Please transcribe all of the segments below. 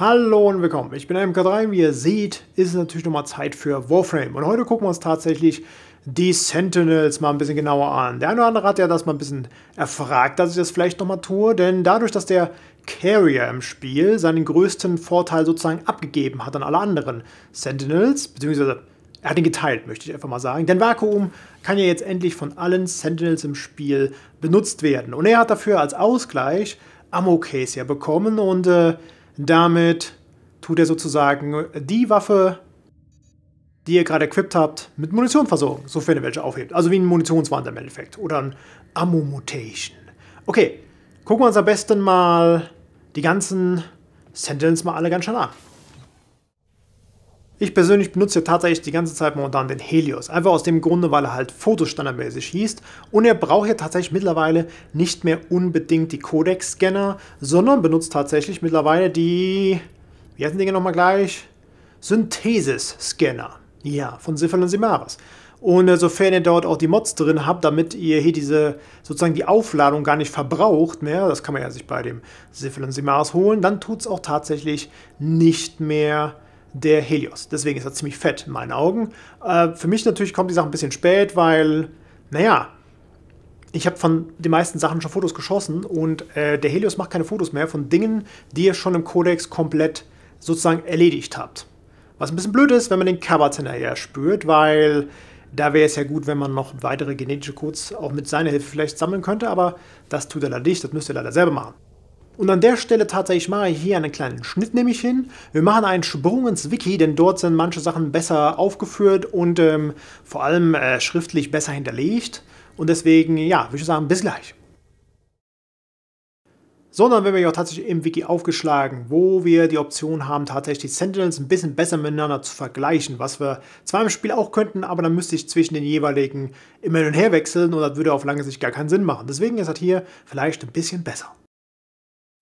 Hallo und willkommen. Ich bin MK3. Wie ihr seht, ist es natürlich nochmal Zeit für Warframe. Und heute gucken wir uns tatsächlich die Sentinels mal ein bisschen genauer an. Der eine oder andere hat ja das mal ein bisschen erfragt, dass ich das vielleicht nochmal tue, denn dadurch, dass der Carrier im Spiel seinen größten Vorteil sozusagen abgegeben hat an alle anderen Sentinels, beziehungsweise er hat ihn geteilt, möchte ich einfach mal sagen. Denn Vakuum kann ja jetzt endlich von allen Sentinels im Spiel benutzt werden. Und er hat dafür als Ausgleich Ammo Case ja bekommen und äh, damit tut er sozusagen die Waffe, die ihr gerade equipped habt, mit Munition versorgen, sofern ihr welche aufhebt. Also wie ein Munitionswandel im Endeffekt oder ein Ammo-Mutation. Okay, gucken wir uns am besten mal die ganzen Sentinels mal alle ganz schnell an. Ich persönlich benutze tatsächlich die ganze Zeit momentan den Helios, einfach aus dem Grunde, weil er halt fotostandardmäßig hieß. und er braucht ja tatsächlich mittlerweile nicht mehr unbedingt die Codex-Scanner, sondern benutzt tatsächlich mittlerweile die, wie heißen die Dinge nochmal gleich? Synthesis-Scanner. Ja, von Siphil und Simaris. Und äh, sofern ihr dort auch die Mods drin habt, damit ihr hier diese sozusagen die Aufladung gar nicht verbraucht mehr, das kann man ja sich bei dem Siphil und Simaris holen, dann tut es auch tatsächlich nicht mehr der Helios. Deswegen ist er ziemlich fett in meinen Augen. Äh, für mich natürlich kommt die Sache ein bisschen spät, weil, naja, ich habe von den meisten Sachen schon Fotos geschossen und äh, der Helios macht keine Fotos mehr von Dingen, die ihr schon im Codex komplett sozusagen erledigt habt. Was ein bisschen blöd ist, wenn man den Kabat hinterher spürt, weil da wäre es ja gut, wenn man noch weitere genetische Codes auch mit seiner Hilfe vielleicht sammeln könnte, aber das tut er leider nicht, das müsst ihr leider selber machen. Und an der Stelle tatsächlich mache ich hier einen kleinen Schnitt nämlich hin. Wir machen einen Sprung ins Wiki, denn dort sind manche Sachen besser aufgeführt und ähm, vor allem äh, schriftlich besser hinterlegt. Und deswegen, ja, würde ich sagen, bis gleich. Sondern wenn wir ja tatsächlich im Wiki aufgeschlagen, wo wir die Option haben, tatsächlich die Sentinels ein bisschen besser miteinander zu vergleichen, was wir zwar im Spiel auch könnten, aber dann müsste ich zwischen den jeweiligen immer hin und her wechseln und das würde auf lange Sicht gar keinen Sinn machen. Deswegen ist das hier vielleicht ein bisschen besser.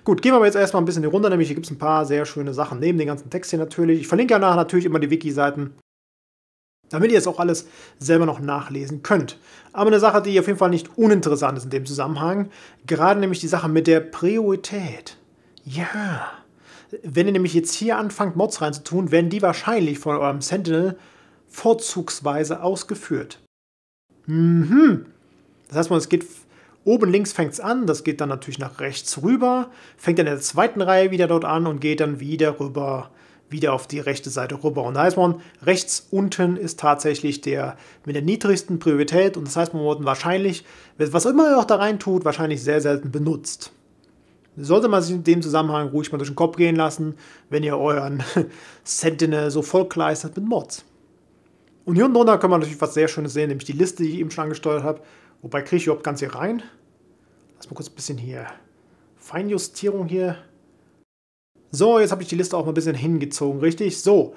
Gut, gehen wir aber jetzt erstmal ein bisschen hier runter, nämlich hier gibt es ein paar sehr schöne Sachen, neben den ganzen Text hier natürlich. Ich verlinke ja nachher natürlich immer die Wiki-Seiten, damit ihr es auch alles selber noch nachlesen könnt. Aber eine Sache, die auf jeden Fall nicht uninteressant ist in dem Zusammenhang, gerade nämlich die Sache mit der Priorität. Ja. Wenn ihr nämlich jetzt hier anfangt, Mods reinzutun, werden die wahrscheinlich von eurem Sentinel vorzugsweise ausgeführt. Mhm. Das heißt mal, es geht Oben links fängt es an, das geht dann natürlich nach rechts rüber, fängt dann in der zweiten Reihe wieder dort an und geht dann wieder rüber, wieder auf die rechte Seite rüber. Und da heißt man, rechts unten ist tatsächlich der mit der niedrigsten Priorität und das heißt, man wurden wahrscheinlich, was immer ihr auch da rein tut, wahrscheinlich sehr selten benutzt. Sollte man sich in dem Zusammenhang ruhig mal durch den Kopf gehen lassen, wenn ihr euren Sentinel so vollkleistert mit Mods. Und hier unten drunter kann man natürlich was sehr Schönes sehen, nämlich die Liste, die ich eben schon angesteuert habe. Wobei kriege ich überhaupt ganz hier rein? erstmal kurz ein bisschen hier. Feinjustierung hier. So, jetzt habe ich die Liste auch mal ein bisschen hingezogen, richtig? So,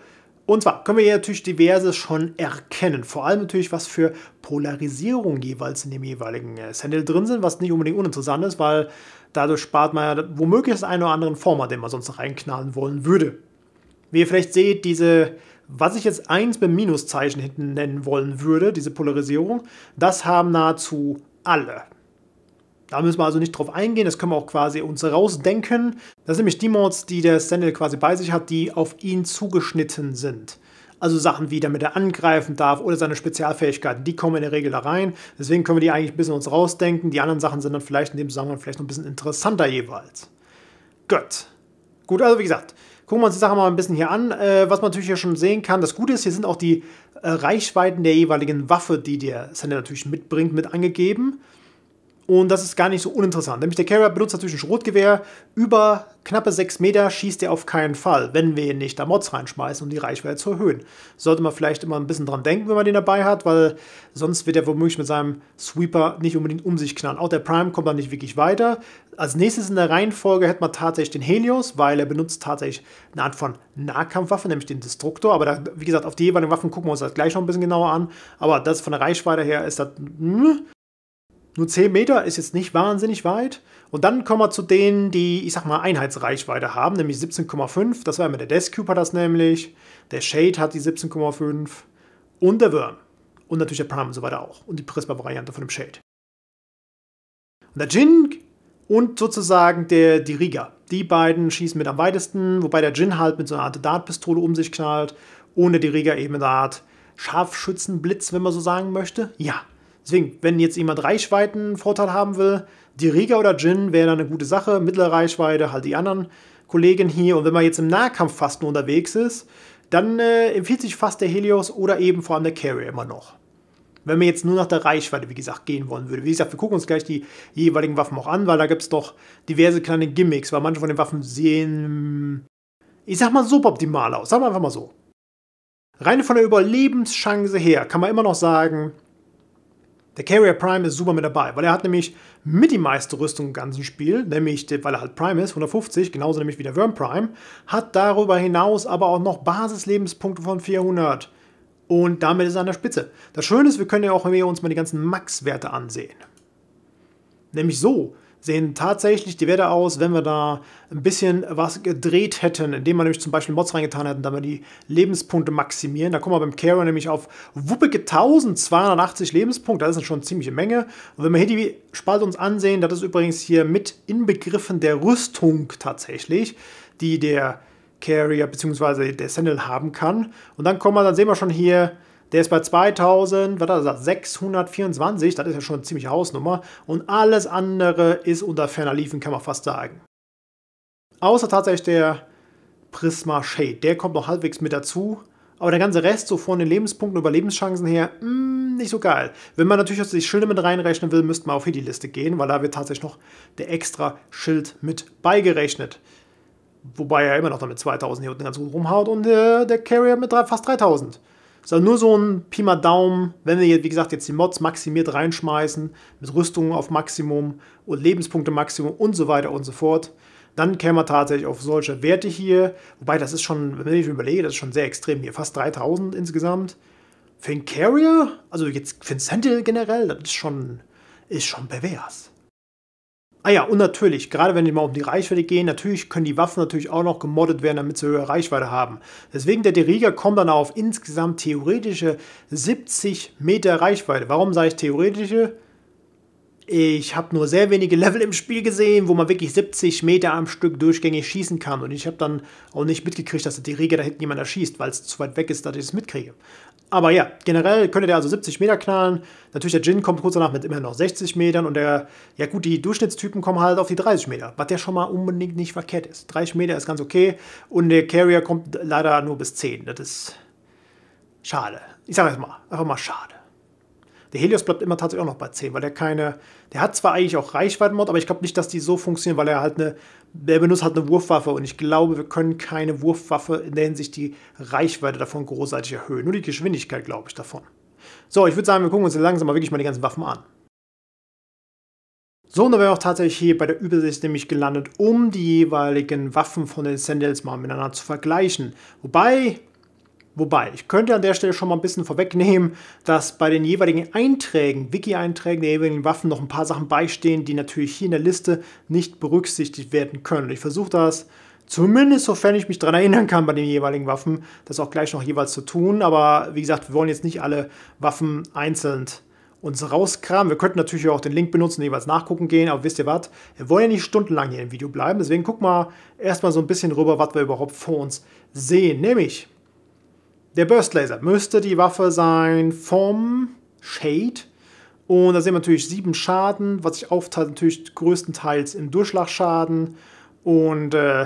und zwar können wir hier natürlich diverse schon erkennen. Vor allem natürlich, was für Polarisierung jeweils in dem jeweiligen äh, Sendel drin sind, was nicht unbedingt uninteressant ist, weil dadurch spart man ja womöglich das eine oder andere Format, den man sonst reinknallen wollen würde. Wie ihr vielleicht seht, diese, was ich jetzt 1 beim Minuszeichen hinten nennen wollen würde, diese Polarisierung, das haben nahezu alle. Da müssen wir also nicht drauf eingehen, das können wir auch quasi uns rausdenken. Das sind nämlich die Mods, die der Sandal quasi bei sich hat, die auf ihn zugeschnitten sind. Also Sachen wie, damit er angreifen darf oder seine Spezialfähigkeiten, die kommen in der Regel da rein. Deswegen können wir die eigentlich ein bisschen uns rausdenken. Die anderen Sachen sind dann vielleicht in dem Zusammenhang vielleicht noch ein bisschen interessanter jeweils. Gut. Gut, also wie gesagt, gucken wir uns die Sache mal ein bisschen hier an. Äh, was man natürlich hier schon sehen kann, das Gute ist, hier sind auch die äh, Reichweiten der jeweiligen Waffe, die der Sender natürlich mitbringt, mit angegeben. Und das ist gar nicht so uninteressant. Nämlich der Carrier benutzt natürlich ein Schrotgewehr. Über knappe 6 Meter schießt er auf keinen Fall, wenn wir ihn nicht da Mods reinschmeißen, um die Reichweite zu erhöhen. Sollte man vielleicht immer ein bisschen dran denken, wenn man den dabei hat, weil sonst wird er womöglich mit seinem Sweeper nicht unbedingt um sich knallen. Auch der Prime kommt dann nicht wirklich weiter. Als nächstes in der Reihenfolge hätte man tatsächlich den Helios, weil er benutzt tatsächlich eine Art von Nahkampfwaffe, nämlich den Destruktor. Aber da, wie gesagt, auf die jeweiligen Waffen gucken wir uns das gleich noch ein bisschen genauer an. Aber das von der Reichweite her ist das... Mh. Hm, nur 10 Meter ist jetzt nicht wahnsinnig weit. Und dann kommen wir zu denen, die, ich sag mal, Einheitsreichweite haben, nämlich 17,5. Das war immer der Descube hat das nämlich. Der Shade hat die 17,5. Und der Worm. Und natürlich der Prime und so weiter auch. Und die Prisma-Variante von dem Shade. Und der Jin und sozusagen der, die Riga. Die beiden schießen mit am weitesten, wobei der Jin halt mit so einer Art Dartpistole um sich knallt. Ohne die Riga eben eine Art Scharfschützenblitz, wenn man so sagen möchte. Ja, Deswegen, wenn jetzt jemand Reichweiten Vorteil haben will, die Riga oder Jin wäre dann eine gute Sache, mittlere Reichweite, halt die anderen Kollegen hier. Und wenn man jetzt im Nahkampf fast nur unterwegs ist, dann äh, empfiehlt sich fast der Helios oder eben vor allem der Carrier immer noch. Wenn man jetzt nur nach der Reichweite, wie gesagt, gehen wollen würde. Wie gesagt, wir gucken uns gleich die jeweiligen Waffen auch an, weil da gibt es doch diverse kleine Gimmicks, weil manche von den Waffen sehen, ich sag mal, suboptimal aus. Sagen wir einfach mal so. Reine von der Überlebenschance her kann man immer noch sagen, der Carrier Prime ist super mit dabei, weil er hat nämlich mit die meiste Rüstung im ganzen Spiel, nämlich weil er halt Prime ist, 150, genauso nämlich wie der Worm Prime, hat darüber hinaus aber auch noch Basislebenspunkte von 400 und damit ist er an der Spitze. Das Schöne ist, wir können ja auch hier uns mal die ganzen Max-Werte ansehen. Nämlich so, sehen tatsächlich die Werte aus, wenn wir da ein bisschen was gedreht hätten, indem wir nämlich zum Beispiel Mods reingetan hätten, damit wir die Lebenspunkte maximieren. Da kommen wir beim Carrier nämlich auf wuppige 1280 Lebenspunkte, das ist schon eine ziemliche Menge. Und wenn wir hier die Spalte uns ansehen, das ist übrigens hier mit inbegriffen der Rüstung tatsächlich, die der Carrier bzw. der Sentinel haben kann. Und dann kommen wir, dann sehen wir schon hier, der ist bei 2000, was hat er gesagt, 624, das ist ja schon eine ziemliche Hausnummer. Und alles andere ist unter ferner Liefen, kann man fast sagen. Außer tatsächlich der Prisma Shade, der kommt noch halbwegs mit dazu. Aber der ganze Rest, so von den Lebenspunkten und Überlebenschancen her, mh, mm, nicht so geil. Wenn man natürlich jetzt die Schilde mit reinrechnen will, müsste man auf hier die Liste gehen, weil da wird tatsächlich noch der extra Schild mit beigerechnet. Wobei er immer noch damit 2000 hier unten ganz gut rumhaut und äh, der Carrier mit drei, fast 3000 sondern nur so ein Pi mal Daumen, wenn wir jetzt, wie gesagt, jetzt die Mods maximiert reinschmeißen, mit Rüstungen auf Maximum und Lebenspunkte Maximum und so weiter und so fort, dann käme man tatsächlich auf solche Werte hier. Wobei, das ist schon, wenn ich mir überlege, das ist schon sehr extrem hier, fast 3000 insgesamt. Für einen Carrier, also jetzt für einen Sentinel generell, das ist schon, ist schon pervers. Ah ja, und natürlich, gerade wenn wir mal um die Reichweite gehen, natürlich können die Waffen natürlich auch noch gemoddet werden, damit sie höhere Reichweite haben. Deswegen der Deriga kommt dann auf insgesamt theoretische 70 Meter Reichweite. Warum sage ich theoretische? Ich habe nur sehr wenige Level im Spiel gesehen, wo man wirklich 70 Meter am Stück durchgängig schießen kann. Und ich habe dann auch nicht mitgekriegt, dass die Regel da hinten jemand erschießt, weil es zu weit weg ist, dass ich es mitkriege. Aber ja, generell könnte der also 70 Meter knallen. Natürlich, der Jin kommt kurz danach mit immer noch 60 Metern und der, ja gut, die Durchschnittstypen kommen halt auf die 30 Meter, was ja schon mal unbedingt nicht verkehrt ist. 30 Meter ist ganz okay und der Carrier kommt leider nur bis 10. Das ist schade. Ich sage jetzt mal, einfach mal schade. Der Helios bleibt immer tatsächlich auch noch bei 10, weil der keine. Der hat zwar eigentlich auch Reichweitenmod, aber ich glaube nicht, dass die so funktionieren, weil er halt eine. Er benutzt halt eine Wurfwaffe und ich glaube, wir können keine Wurfwaffe in der Hinsicht die Reichweite davon großartig erhöhen. Nur die Geschwindigkeit, glaube ich, davon. So, ich würde sagen, wir gucken uns langsam mal wirklich mal die ganzen Waffen an. So, und dann wäre auch tatsächlich hier bei der Übersicht nämlich gelandet, um die jeweiligen Waffen von den Sandals mal miteinander zu vergleichen. Wobei, Wobei, ich könnte an der Stelle schon mal ein bisschen vorwegnehmen, dass bei den jeweiligen Einträgen, Wiki-Einträgen der jeweiligen Waffen noch ein paar Sachen beistehen, die natürlich hier in der Liste nicht berücksichtigt werden können. Ich versuche das zumindest sofern ich mich daran erinnern kann bei den jeweiligen Waffen, das auch gleich noch jeweils zu tun. Aber wie gesagt, wir wollen jetzt nicht alle Waffen einzeln uns rauskramen. Wir könnten natürlich auch den Link benutzen, jeweils nachgucken gehen, aber wisst ihr was? Wir wollen ja nicht stundenlang hier im Video bleiben, deswegen guck mal erstmal so ein bisschen rüber, was wir überhaupt vor uns sehen. Nämlich der Burst Laser müsste die Waffe sein vom Shade. Und da sehen wir natürlich sieben Schaden, was sich aufteilt natürlich größtenteils in Durchschlagschaden und äh,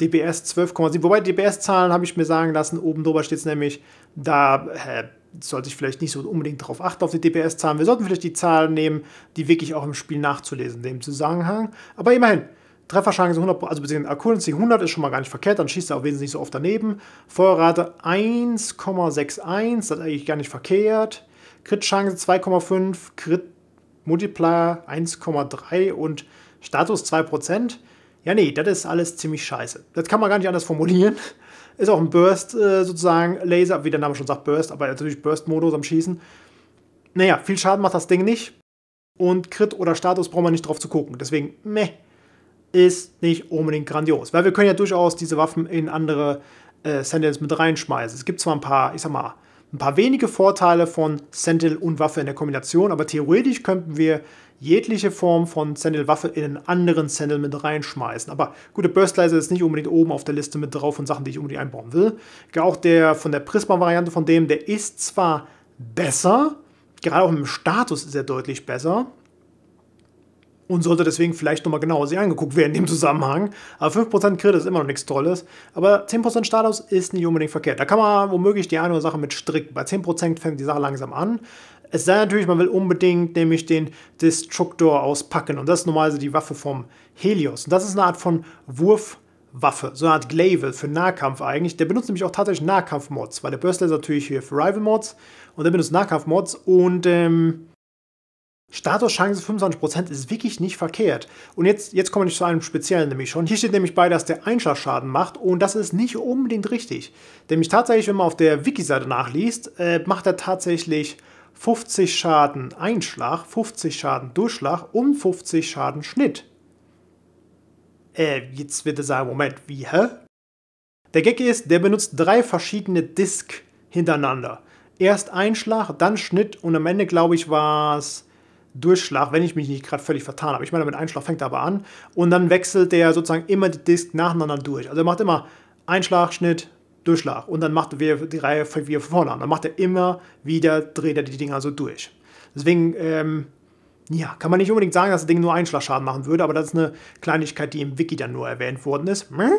DPS 12,7. Wobei DPS-Zahlen habe ich mir sagen lassen, oben drüber steht es nämlich, da äh, sollte ich vielleicht nicht so unbedingt darauf achten, auf die DPS-Zahlen. Wir sollten vielleicht die Zahlen nehmen, die wirklich auch im Spiel nachzulesen in dem Zusammenhang. Aber immerhin, Trefferchance 100, also beziehungsweise Accuracy 100 ist schon mal gar nicht verkehrt, dann schießt er auch wesentlich so oft daneben. Feuerrate 1,61, das ist eigentlich gar nicht verkehrt. Crit-Chance 2,5, Crit-Multiplier 1,3 und Status 2%. Ja, nee, das ist alles ziemlich scheiße. Das kann man gar nicht anders formulieren. Ist auch ein Burst äh, sozusagen, Laser, wie der Name schon sagt, Burst, aber natürlich Burst-Modus am Schießen. Naja, viel Schaden macht das Ding nicht. Und Crit oder Status braucht man nicht drauf zu gucken. Deswegen, meh ist nicht unbedingt grandios, weil wir können ja durchaus diese Waffen in andere äh, Sentinels mit reinschmeißen. Es gibt zwar ein paar, ich sag mal, ein paar wenige Vorteile von Sentinel und Waffe in der Kombination, aber theoretisch könnten wir jegliche Form von Sentinel-Waffe in einen anderen Sentinel mit reinschmeißen. Aber gut, der Burstleiser ist nicht unbedingt oben auf der Liste mit drauf von Sachen, die ich unbedingt einbauen will. Auch der von der Prisma-Variante von dem, der ist zwar besser, gerade auch im Status ist er deutlich besser, und sollte deswegen vielleicht nochmal genauer sich angeguckt werden in dem Zusammenhang. Aber 5% Crit ist immer noch nichts Tolles. Aber 10% Status ist nicht unbedingt verkehrt. Da kann man womöglich die eine oder andere Sache mit stricken. Bei 10% fängt die Sache langsam an. Es sei natürlich, man will unbedingt nämlich den Destructor auspacken. Und das ist normalerweise die Waffe vom Helios. Und das ist eine Art von Wurf. Waffe, so eine Art Glaive für Nahkampf eigentlich. Der benutzt nämlich auch tatsächlich Nahkampf-Mods, weil der Burstler ist natürlich hier für Rival-Mods und der benutzt Nahkampf-Mods und ähm, Statuschance 25% ist wirklich nicht verkehrt. Und jetzt, jetzt komme ich zu einem speziellen nämlich schon. Hier steht nämlich bei, dass der Einschlagschaden macht und das ist nicht unbedingt richtig. Nämlich tatsächlich, wenn man auf der Wiki-Seite nachliest, äh, macht er tatsächlich 50 Schaden Einschlag, 50 Schaden Durchschlag und 50 Schaden Schnitt. Äh, jetzt wird er sagen, Moment, wie, hä? Der Gag ist, der benutzt drei verschiedene Disk hintereinander. Erst Einschlag, dann Schnitt und am Ende, glaube ich, war es Durchschlag, wenn ich mich nicht gerade völlig vertan habe. Ich meine, mit Einschlag fängt er aber an und dann wechselt er sozusagen immer die Disk nacheinander durch. Also er macht immer Einschlag, Schnitt, Durchschlag und dann macht er die Reihe von wieder vorne an. Dann macht er immer wieder, dreht er die Dinger so durch. Deswegen, ähm, ja, kann man nicht unbedingt sagen, dass das Ding nur Einschlagschaden machen würde, aber das ist eine Kleinigkeit, die im Wiki dann nur erwähnt worden ist. Hm?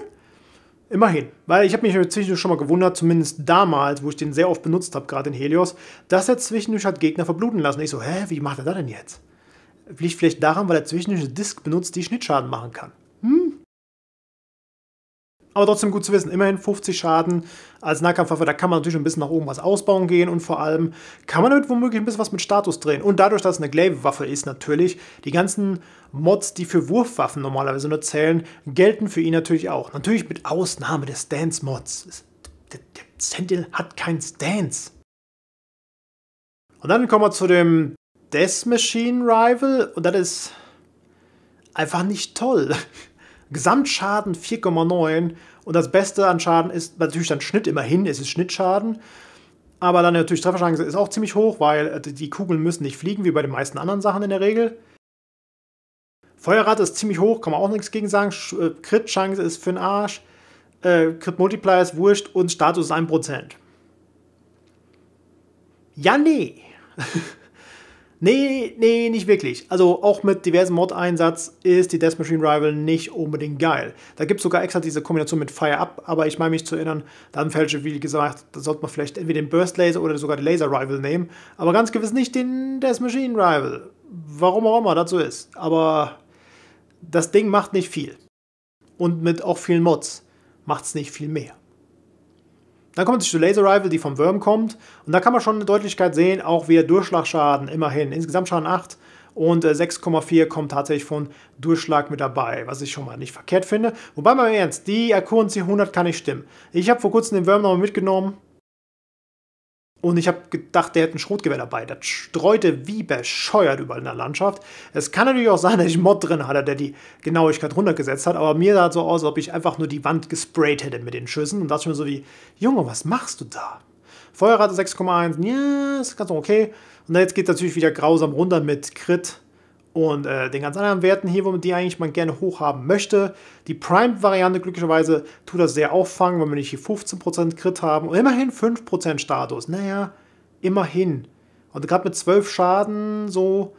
Immerhin, weil ich habe mich zwischendurch schon mal gewundert, zumindest damals, wo ich den sehr oft benutzt habe, gerade in Helios, dass er zwischendurch hat Gegner verbluten lassen. Ich so, hä, wie macht er das denn jetzt? Liegt vielleicht daran, weil er zwischendurch eine Disk benutzt, die Schnittschaden machen kann. Aber trotzdem gut zu wissen, immerhin 50 Schaden als Nahkampfwaffe, da kann man natürlich ein bisschen nach oben was ausbauen gehen und vor allem kann man damit womöglich ein bisschen was mit Status drehen. Und dadurch, dass es eine Glaive-Waffe ist, natürlich, die ganzen Mods, die für Wurfwaffen normalerweise nur zählen, gelten für ihn natürlich auch. Natürlich mit Ausnahme des Stance-Mods. Der, der Sentinel hat kein Stance. Und dann kommen wir zu dem Death Machine Rival und das ist einfach nicht toll. Gesamtschaden 4,9 und das Beste an Schaden ist natürlich dann Schnitt immerhin, es ist Schnittschaden. Aber dann natürlich Trefferchance ist auch ziemlich hoch, weil äh, die Kugeln müssen nicht fliegen, wie bei den meisten anderen Sachen in der Regel. Feuerrate ist ziemlich hoch, kann man auch nichts gegen sagen. Äh, Crit-Chance ist für den Arsch. Äh, Crit-Multiplier ist wurscht und Status ist 1%. Ja, nee. Nee, nee, nicht wirklich. Also auch mit diversem Mod-Einsatz ist die Death Machine Rival nicht unbedingt geil. Da gibt es sogar extra diese Kombination mit Fire Up, aber ich meine mich zu erinnern, dann fälsche, wie gesagt, da sollte man vielleicht entweder den Burst Laser oder sogar den Laser Rival nehmen, aber ganz gewiss nicht den Death Machine Rival. Warum auch immer dazu ist. Aber das Ding macht nicht viel. Und mit auch vielen Mods macht es nicht viel mehr. Dann kommt zu Laser Rival, die vom Worm kommt. Und da kann man schon eine Deutlichkeit sehen, auch wieder Durchschlagschaden, immerhin. Insgesamt Schaden 8 und 6,4 äh, kommt tatsächlich von Durchschlag mit dabei, was ich schon mal nicht verkehrt finde. Wobei mal im Ernst, die Akuren C100 kann nicht stimmen. Ich habe vor kurzem den Worm nochmal mitgenommen, und ich habe gedacht, der hätte ein Schrotgewehr dabei. Das streute wie bescheuert überall in der Landschaft. Es kann natürlich auch sein, dass ich einen Mod drin hatte, der die Genauigkeit runtergesetzt hat. Aber mir sah so aus, als ob ich einfach nur die Wand gesprayt hätte mit den Schüssen. Und dachte ich mir so wie, Junge, was machst du da? Feuerrate 6,1, ja, yeah, ist ganz okay. Und jetzt geht es natürlich wieder grausam runter mit Crit und äh, den ganz anderen Werten hier, womit die eigentlich man gerne hochhaben möchte. Die Prime-Variante glücklicherweise tut das sehr auffangen, wenn wir nicht hier 15% Crit haben und immerhin 5% Status. Naja, immerhin. Und gerade mit 12 Schaden so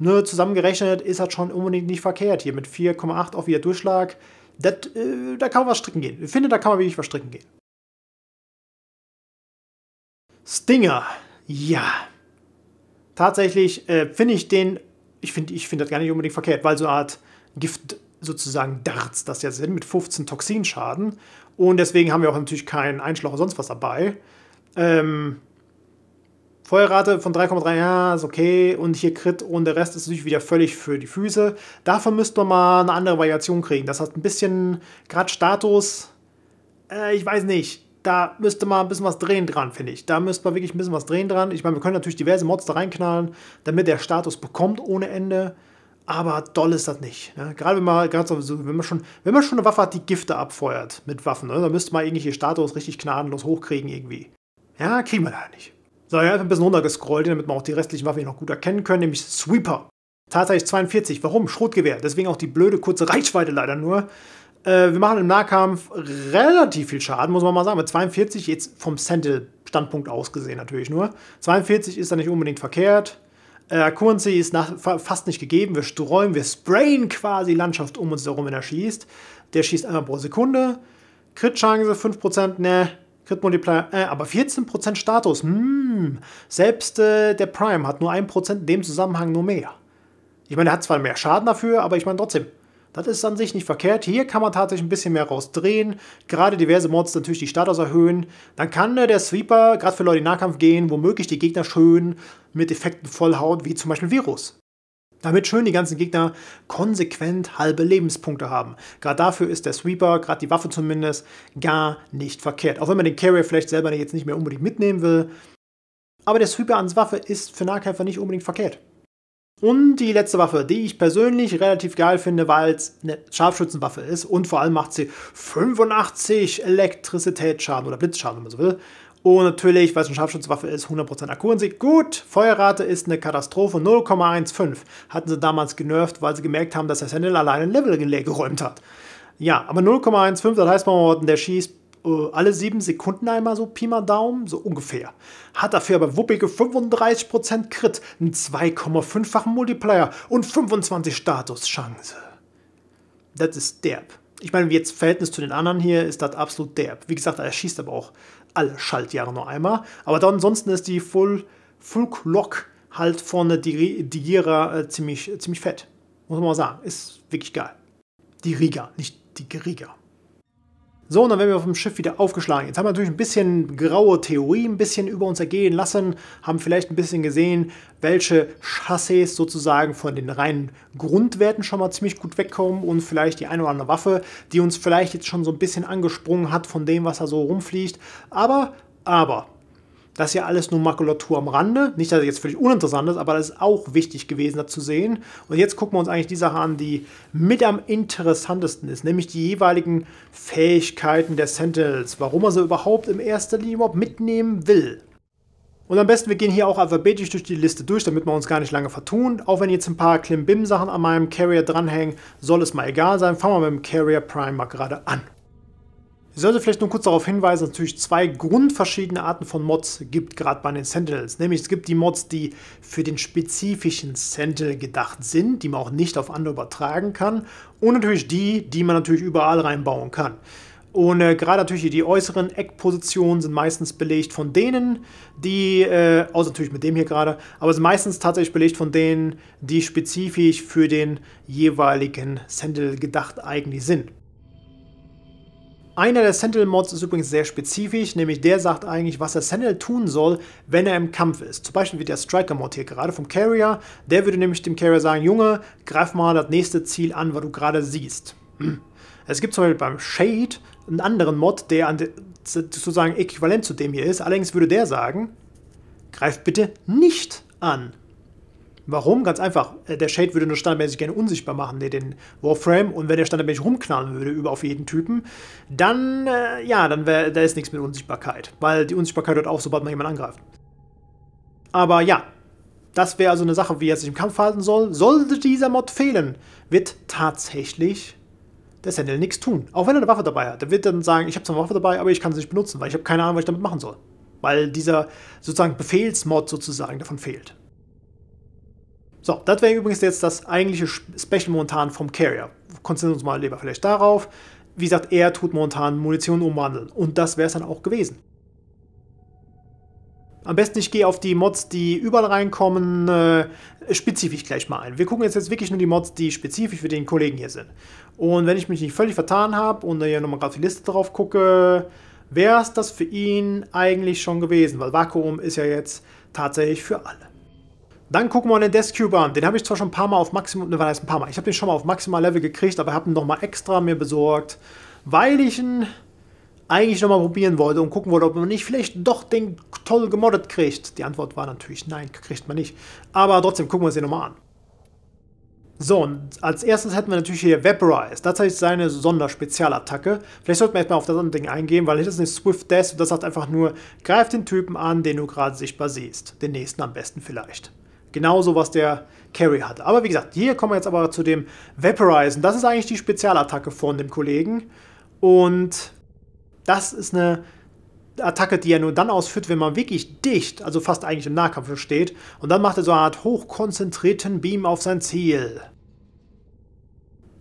ne, zusammengerechnet ist das schon unbedingt nicht verkehrt. Hier mit 4,8 auf wieder Durchschlag, dat, äh, da kann man was stricken gehen. Ich finde, da kann man wirklich was stricken gehen. Stinger, ja. Tatsächlich äh, finde ich den ich finde ich find das gar nicht unbedingt verkehrt, weil so eine Art Gift sozusagen Darts das ja sind mit 15 Toxinschaden. Und deswegen haben wir auch natürlich keinen Einschlag oder sonst was dabei. Ähm, Feuerrate von 3,3, ja, ist okay. Und hier Crit und der Rest ist natürlich wieder völlig für die Füße. Davon müssten wir mal eine andere Variation kriegen. Das hat ein bisschen gerade Status. Äh, ich weiß nicht da müsste man ein bisschen was drehen dran, finde ich. Da müsste man wirklich ein bisschen was drehen dran. Ich meine, wir können natürlich diverse Mods da reinknallen, damit der Status bekommt ohne Ende. Aber doll ist das nicht. Ne? Gerade wenn man, ganz wenn, man schon, wenn man schon eine Waffe hat, die Gifte abfeuert mit Waffen, ne? dann müsste man irgendwelche Status richtig gnadenlos hochkriegen irgendwie. Ja, kriegen wir leider nicht. So, ja, ich ein bisschen runtergescrollt, damit man auch die restlichen Waffen noch gut erkennen können, nämlich Sweeper. Tatsächlich 42. Warum? Schrotgewehr. Deswegen auch die blöde kurze Reichweite leider nur. Äh, wir machen im Nahkampf relativ viel Schaden, muss man mal sagen. Mit 42 jetzt vom Sentinel-Standpunkt aus gesehen natürlich nur. 42 ist da nicht unbedingt verkehrt. Äh, Currency ist nach, fa fast nicht gegeben. Wir streuen, wir sprayen quasi Landschaft um uns herum, wenn er schießt. Der schießt einmal pro Sekunde. Crit-Chance 5%, ne. Crit-Multiplier, äh, aber 14% Status. Hm. Selbst äh, der Prime hat nur 1% in dem Zusammenhang nur mehr. Ich meine, er hat zwar mehr Schaden dafür, aber ich meine trotzdem, das ist an sich nicht verkehrt. Hier kann man tatsächlich ein bisschen mehr rausdrehen. Gerade diverse Mods natürlich die Status erhöhen. Dann kann äh, der Sweeper, gerade für Leute, in Nahkampf gehen, womöglich die Gegner schön mit Effekten vollhaut, wie zum Beispiel Virus. Damit schön die ganzen Gegner konsequent halbe Lebenspunkte haben. Gerade dafür ist der Sweeper, gerade die Waffe zumindest, gar nicht verkehrt. Auch wenn man den Carrier vielleicht selber jetzt nicht mehr unbedingt mitnehmen will. Aber der Sweeper ans Waffe ist für Nahkämpfer nicht unbedingt verkehrt. Und die letzte Waffe, die ich persönlich relativ geil finde, weil es eine Scharfschützenwaffe ist und vor allem macht sie 85 Elektrizitätsschaden oder Blitzschaden, wenn man so will. Und natürlich, weil es eine Scharfschützenwaffe ist, 100% Akkurensieg. Gut, Feuerrate ist eine Katastrophe, 0,15. Hatten sie damals genervt, weil sie gemerkt haben, dass der Sandel alleine ein Level geräumt hat. Ja, aber 0,15, das heißt, wenn man der schießt, äh, alle sieben Sekunden einmal so Pi mal Daumen, so ungefähr. Hat dafür aber wuppige 35% Crit, einen 2,5-fachen Multiplier und 25 Statuschance. Das ist derb. Ich meine, jetzt Verhältnis zu den anderen hier ist das absolut derb. Wie gesagt, er schießt aber auch alle Schaltjahre nur einmal. Aber dann ansonsten ist die Full, Full Clock halt vorne die, die Gira äh, ziemlich, ziemlich fett. Muss man mal sagen. Ist wirklich geil. Die Riga, nicht die Riga. So, und dann werden wir auf dem Schiff wieder aufgeschlagen. Jetzt haben wir natürlich ein bisschen graue Theorie ein bisschen über uns ergehen lassen, haben vielleicht ein bisschen gesehen, welche Chassis sozusagen von den reinen Grundwerten schon mal ziemlich gut wegkommen und vielleicht die eine oder andere Waffe, die uns vielleicht jetzt schon so ein bisschen angesprungen hat von dem, was da so rumfliegt. Aber, aber, das ist ja alles nur Makulatur am Rande. Nicht, dass es jetzt völlig uninteressant ist, aber das ist auch wichtig gewesen, das zu sehen. Und jetzt gucken wir uns eigentlich die Sache an, die mit am interessantesten ist, nämlich die jeweiligen Fähigkeiten der Sentinels, warum er sie überhaupt im ersten Linie mitnehmen will. Und am besten, wir gehen hier auch alphabetisch durch die Liste durch, damit wir uns gar nicht lange vertun. Auch wenn jetzt ein paar Klimbim-Sachen an meinem Carrier dranhängen, soll es mal egal sein. Fangen wir mit dem Carrier Prime mal gerade an. Ich sollte vielleicht nur kurz darauf hinweisen, dass es natürlich zwei grundverschiedene Arten von Mods gibt, gerade bei den Sentinels. Nämlich es gibt die Mods, die für den spezifischen Sentinel gedacht sind, die man auch nicht auf andere übertragen kann. Und natürlich die, die man natürlich überall reinbauen kann. Und äh, gerade natürlich die äußeren Eckpositionen sind meistens belegt von denen, die, äh, außer natürlich mit dem hier gerade, aber sind meistens tatsächlich belegt von denen, die spezifisch für den jeweiligen Sentinel gedacht eigentlich sind. Einer der Sentinel-Mods ist übrigens sehr spezifisch, nämlich der sagt eigentlich, was der Sentinel tun soll, wenn er im Kampf ist. Zum Beispiel wie der Striker-Mod hier gerade vom Carrier. Der würde nämlich dem Carrier sagen, Junge, greif mal das nächste Ziel an, was du gerade siehst. Es gibt zum Beispiel beim Shade einen anderen Mod, der sozusagen äquivalent zu dem hier ist. Allerdings würde der sagen, greif bitte nicht an. Warum? Ganz einfach. Äh, der Shade würde nur standardmäßig gerne unsichtbar machen, nee, den Warframe. Und wenn der standardmäßig rumknallen würde über auf jeden Typen, dann, äh, ja, dann wär, da ist nichts mit Unsichtbarkeit. Weil die Unsichtbarkeit hört auf, sobald man jemanden angreift. Aber ja, das wäre also eine Sache, wie er sich im Kampf verhalten soll. Sollte dieser Mod fehlen, wird tatsächlich der Sandel nichts tun. Auch wenn er eine Waffe dabei hat. Der wird dann sagen, ich habe zwar eine Waffe dabei, aber ich kann sie nicht benutzen, weil ich habe keine Ahnung, was ich damit machen soll. Weil dieser sozusagen Befehlsmod sozusagen davon fehlt. So, das wäre übrigens jetzt das eigentliche Special momentan vom Carrier. Konzentrieren wir uns mal lieber vielleicht darauf. Wie gesagt, er tut momentan Munition umwandeln und das wäre es dann auch gewesen. Am besten ich gehe auf die Mods, die überall reinkommen, äh, spezifisch gleich mal ein. Wir gucken jetzt, jetzt wirklich nur die Mods, die spezifisch für den Kollegen hier sind. Und wenn ich mich nicht völlig vertan habe und hier nochmal gerade die Liste drauf gucke, wäre es das für ihn eigentlich schon gewesen, weil Vakuum ist ja jetzt tatsächlich für alle. Dann gucken wir uns den Deathcube an. Den habe ich zwar schon ein paar Mal auf Maximum, ne, was ein paar Mal? Ich habe den schon mal auf Maximal Level gekriegt, aber habe ihn nochmal extra mir besorgt, weil ich ihn eigentlich nochmal probieren wollte und gucken wollte, ob man nicht vielleicht doch den toll gemoddet kriegt. Die Antwort war natürlich nein, kriegt man nicht. Aber trotzdem gucken wir uns den nochmal an. So, und als erstes hätten wir natürlich hier Vaporize. Das heißt seine Sonderspezialattacke. Vielleicht sollten wir erstmal auf das andere Ding eingehen, weil das ist eine Swift Death und das sagt einfach nur, greift den Typen an, den du gerade sichtbar siehst. Den nächsten am besten vielleicht. Genauso, was der Carry hatte. Aber wie gesagt, hier kommen wir jetzt aber zu dem Vaporizen. Das ist eigentlich die Spezialattacke von dem Kollegen. Und das ist eine Attacke, die er nur dann ausführt, wenn man wirklich dicht, also fast eigentlich im Nahkampf steht. Und dann macht er so eine Art hochkonzentrierten Beam auf sein Ziel.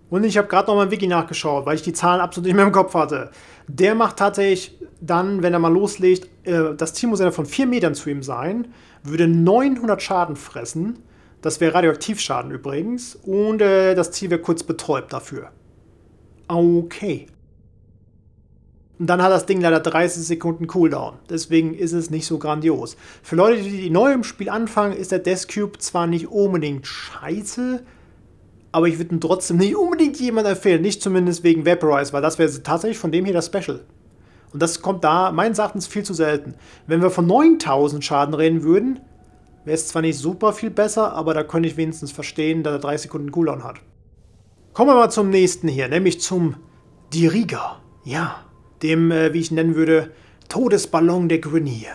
Und ich habe gerade noch mal im Wiki nachgeschaut, weil ich die Zahlen absolut nicht mehr im Kopf hatte. Der macht tatsächlich dann, wenn er mal loslegt, äh, das Ziel muss ja von 4 Metern zu ihm sein würde 900 Schaden fressen. Das wäre Radioaktivschaden übrigens. Und äh, das Ziel wäre kurz betäubt dafür. Okay. Und dann hat das Ding leider 30 Sekunden Cooldown. Deswegen ist es nicht so grandios. Für Leute, die neu im Spiel anfangen, ist der Death Cube zwar nicht unbedingt scheiße, aber ich würde ihn trotzdem nicht unbedingt jemand empfehlen. Nicht zumindest wegen Vaporize, weil das wäre tatsächlich von dem hier das Special. Und das kommt da meines Erachtens viel zu selten. Wenn wir von 9000 Schaden reden würden, wäre es zwar nicht super viel besser, aber da könnte ich wenigstens verstehen, dass er 3 Sekunden Cooldown hat. Kommen wir mal zum nächsten hier, nämlich zum Diriger. Ja, dem, äh, wie ich nennen würde, Todesballon der Grenier.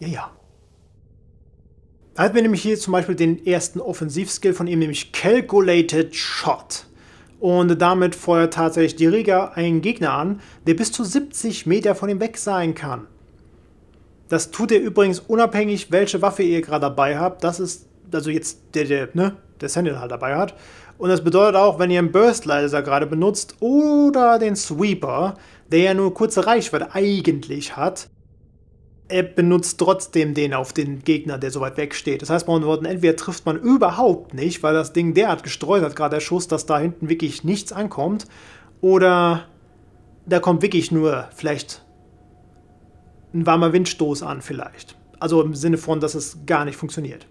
Ja, ja. Da hat mir nämlich hier zum Beispiel den ersten Offensivskill von ihm, nämlich Calculated Shot. Und damit feuert tatsächlich die Riga einen Gegner an, der bis zu 70 Meter von ihm weg sein kann. Das tut er übrigens unabhängig, welche Waffe ihr gerade dabei habt. Das ist, also jetzt der, der, ne, der Sentinel halt dabei hat. Und das bedeutet auch, wenn ihr einen Burstlaser gerade benutzt oder den Sweeper, der ja nur kurze Reichweite eigentlich hat, App benutzt trotzdem den auf den Gegner, der so weit weg steht. Das heißt, man Worten, entweder trifft man überhaupt nicht, weil das Ding derart gestreut hat, gerade der Schuss, dass da hinten wirklich nichts ankommt, oder da kommt wirklich nur vielleicht ein warmer Windstoß an vielleicht. Also im Sinne von, dass es gar nicht funktioniert.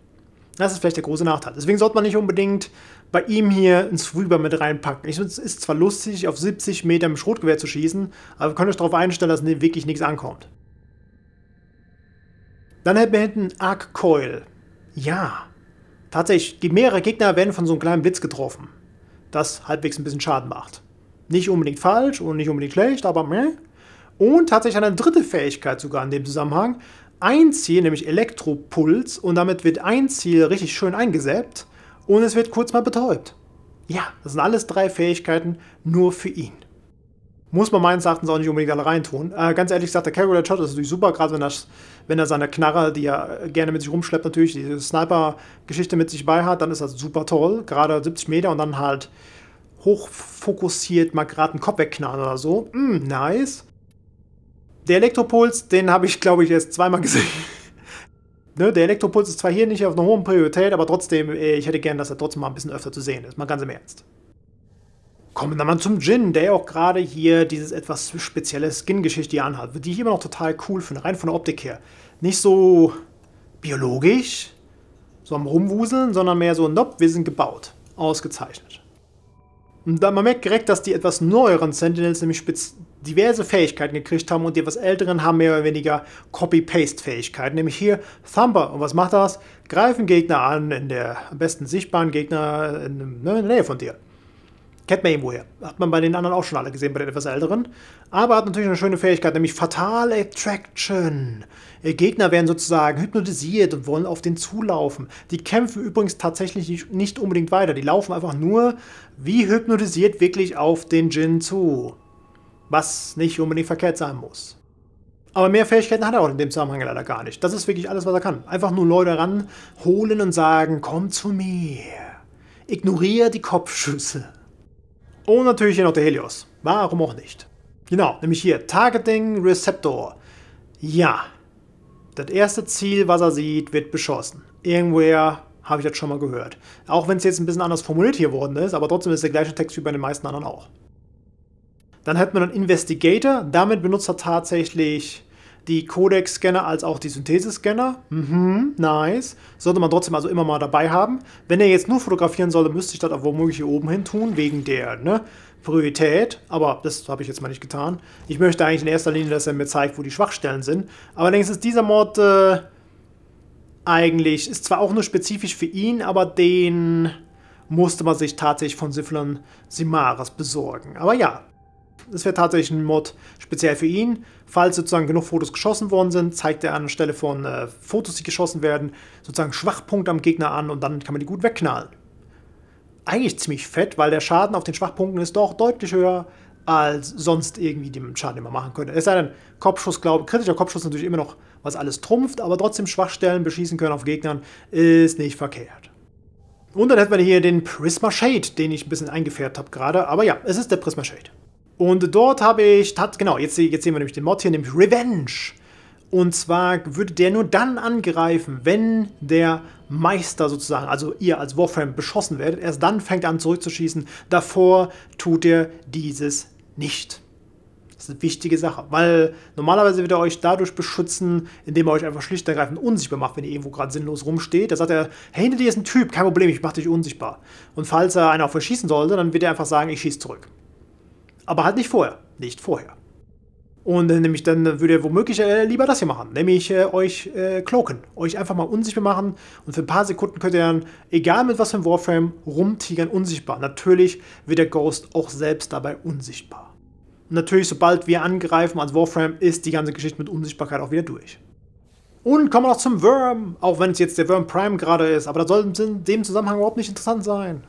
Das ist vielleicht der große Nachteil. Deswegen sollte man nicht unbedingt bei ihm hier einen Sweeper mit reinpacken. es ist zwar lustig, auf 70 Meter im Schrotgewehr zu schießen, aber ihr könnt euch darauf einstellen, dass wirklich nichts ankommt. Dann hätten wir hinten Arc Coil. Ja, tatsächlich, die mehrere Gegner werden von so einem kleinen Blitz getroffen. Das halbwegs ein bisschen Schaden macht. Nicht unbedingt falsch und nicht unbedingt schlecht, aber meh. Und tatsächlich eine dritte Fähigkeit sogar in dem Zusammenhang. Ein Ziel, nämlich Elektropuls, und damit wird ein Ziel richtig schön eingesäppt und es wird kurz mal betäubt. Ja, das sind alles drei Fähigkeiten nur für ihn. Muss man meines Erachtens auch nicht unbedingt alle reintun. Äh, ganz ehrlich gesagt, der Carry Shot ist natürlich super, gerade wenn er, wenn er seine Knarre, die er gerne mit sich rumschleppt, natürlich diese Sniper-Geschichte mit sich bei hat, dann ist das super toll. Gerade 70 Meter und dann halt hochfokussiert mal gerade einen Kopf wegknallen oder so. Mm, nice. Der Elektropuls, den habe ich, glaube ich, erst zweimal gesehen. ne, der Elektropuls ist zwar hier nicht auf einer hohen Priorität, aber trotzdem, äh, ich hätte gern, dass er trotzdem mal ein bisschen öfter zu sehen ist. Mal ganz im Ernst. Kommen wir mal zum Gin, der auch gerade hier dieses etwas spezielle Skin-Geschichte hier anhat, die ich immer noch total cool finde, rein von der Optik her. Nicht so biologisch, so am Rumwuseln, sondern mehr so, nope, wir sind gebaut. Ausgezeichnet. Und da man merkt direkt, dass die etwas neueren Sentinels nämlich diverse Fähigkeiten gekriegt haben und die etwas älteren haben mehr oder weniger Copy-Paste-Fähigkeiten. Nämlich hier Thumper. Und was macht das? Greifen Gegner an, in der am besten sichtbaren Gegner ne, in der Nähe von dir. Kennt man irgendwoher. Hat man bei den anderen auch schon alle gesehen, bei den etwas älteren. Aber hat natürlich eine schöne Fähigkeit, nämlich Fatal Attraction. Äh, Gegner werden sozusagen hypnotisiert und wollen auf den zulaufen. Die kämpfen übrigens tatsächlich nicht unbedingt weiter. Die laufen einfach nur wie hypnotisiert wirklich auf den Djinn zu. Was nicht unbedingt verkehrt sein muss. Aber mehr Fähigkeiten hat er auch in dem Zusammenhang leider gar nicht. Das ist wirklich alles, was er kann. Einfach nur Leute ranholen und sagen, komm zu mir. Ignoriere die Kopfschüsse. Und natürlich hier noch der Helios. Warum auch nicht? Genau, nämlich hier Targeting Receptor. Ja, das erste Ziel, was er sieht, wird beschossen. Irgendwer habe ich das schon mal gehört. Auch wenn es jetzt ein bisschen anders formuliert hier worden ist, aber trotzdem ist der gleiche Text wie bei den meisten anderen auch. Dann hat man einen Investigator. Damit benutzt er tatsächlich die Codec-Scanner als auch die Synthese-Scanner. Mhm, nice. Sollte man trotzdem also immer mal dabei haben. Wenn er jetzt nur fotografieren sollte, müsste ich das auch womöglich hier oben hin tun, wegen der ne, Priorität. Aber das habe ich jetzt mal nicht getan. Ich möchte eigentlich in erster Linie, dass er mir zeigt, wo die Schwachstellen sind. Aber Allerdings ist dieser Mod äh, eigentlich, ist zwar auch nur spezifisch für ihn, aber den musste man sich tatsächlich von Siflon Simaris besorgen. Aber ja, es wäre tatsächlich ein Mod speziell für ihn. Falls sozusagen genug Fotos geschossen worden sind, zeigt er anstelle von äh, Fotos, die geschossen werden, sozusagen Schwachpunkte am Gegner an und dann kann man die gut wegknallen. Eigentlich ziemlich fett, weil der Schaden auf den Schwachpunkten ist doch deutlich höher als sonst irgendwie den Schaden, den man machen könnte. Es sei denn, Kopfschuss, glaube kritischer Kopfschuss natürlich immer noch, was alles trumpft, aber trotzdem Schwachstellen beschießen können auf Gegnern ist nicht verkehrt. Und dann hätten wir hier den Prisma Shade, den ich ein bisschen eingefärbt habe gerade. Aber ja, es ist der Prisma Shade. Und dort habe ich, genau, jetzt, jetzt sehen wir nämlich den Mod hier, nämlich Revenge. Und zwar würde der nur dann angreifen, wenn der Meister sozusagen, also ihr als Warframe, beschossen werdet. Erst dann fängt er an zurückzuschießen. Davor tut er dieses nicht. Das ist eine wichtige Sache, weil normalerweise wird er euch dadurch beschützen, indem er euch einfach schlicht und ergreifend unsichtbar macht, wenn ihr irgendwo gerade sinnlos rumsteht. Da sagt er, hey, hinter dir ist ein Typ, kein Problem, ich mach dich unsichtbar. Und falls er einen auf euch schießen sollte, dann wird er einfach sagen, ich schieße zurück. Aber halt nicht vorher. Nicht vorher. Und äh, nämlich dann würde er womöglich äh, lieber das hier machen, nämlich äh, euch äh, cloaken, euch einfach mal unsichtbar machen und für ein paar Sekunden könnt ihr dann, egal mit was für einem Warframe, rumtigern unsichtbar. Natürlich wird der Ghost auch selbst dabei unsichtbar. Und natürlich, sobald wir angreifen als Warframe, ist die ganze Geschichte mit Unsichtbarkeit auch wieder durch. Und kommen wir noch zum Worm, auch wenn es jetzt der Worm Prime gerade ist, aber das soll in dem Zusammenhang überhaupt nicht interessant sein.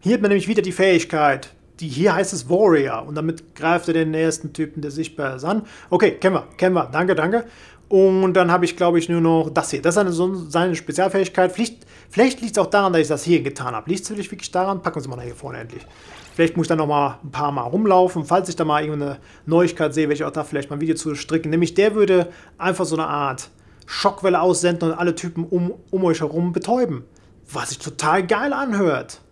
Hier hat man nämlich wieder die Fähigkeit, die hier heißt es Warrior und damit greift er den nächsten Typen, der sichtbar ist, an. Okay, kennen wir, kennen wir, danke, danke. Und dann habe ich, glaube ich, nur noch das hier. Das ist eine, so seine Spezialfähigkeit. Vielleicht, vielleicht liegt es auch daran, dass ich das hier getan habe. Liegt es vielleicht wirklich daran? Packen wir Sie mal nach hier vorne endlich. Vielleicht muss ich dann noch mal ein paar Mal rumlaufen. Falls ich da mal irgendeine Neuigkeit sehe, werde ich auch da vielleicht mal ein Video zu stricken. Nämlich der würde einfach so eine Art Schockwelle aussenden und alle Typen um, um euch herum betäuben. Was sich total geil anhört.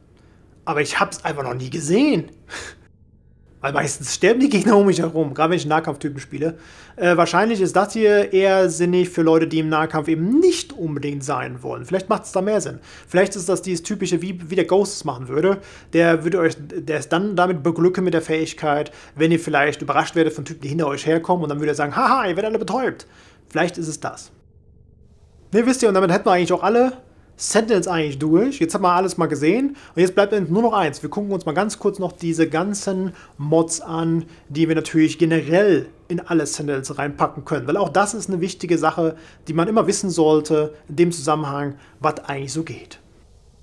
Aber ich habe es einfach noch nie gesehen. Weil meistens sterben die Gegner um mich herum, gerade wenn ich Nahkampftypen spiele. Äh, wahrscheinlich ist das hier eher sinnig für Leute, die im Nahkampf eben nicht unbedingt sein wollen. Vielleicht macht es da mehr Sinn. Vielleicht ist das dieses typische, wie, wie der es machen würde. Der würde euch, der ist dann damit beglücken mit der Fähigkeit, wenn ihr vielleicht überrascht werdet von Typen, die hinter euch herkommen und dann würde er sagen, haha, ihr werdet alle betäubt. Vielleicht ist es das. Ne, wisst ihr, und damit hätten wir eigentlich auch alle Sentinels eigentlich durch. Jetzt haben wir alles mal gesehen. Und jetzt bleibt nur noch eins. Wir gucken uns mal ganz kurz noch diese ganzen Mods an, die wir natürlich generell in alle Sentinels reinpacken können. Weil auch das ist eine wichtige Sache, die man immer wissen sollte, in dem Zusammenhang, was eigentlich so geht.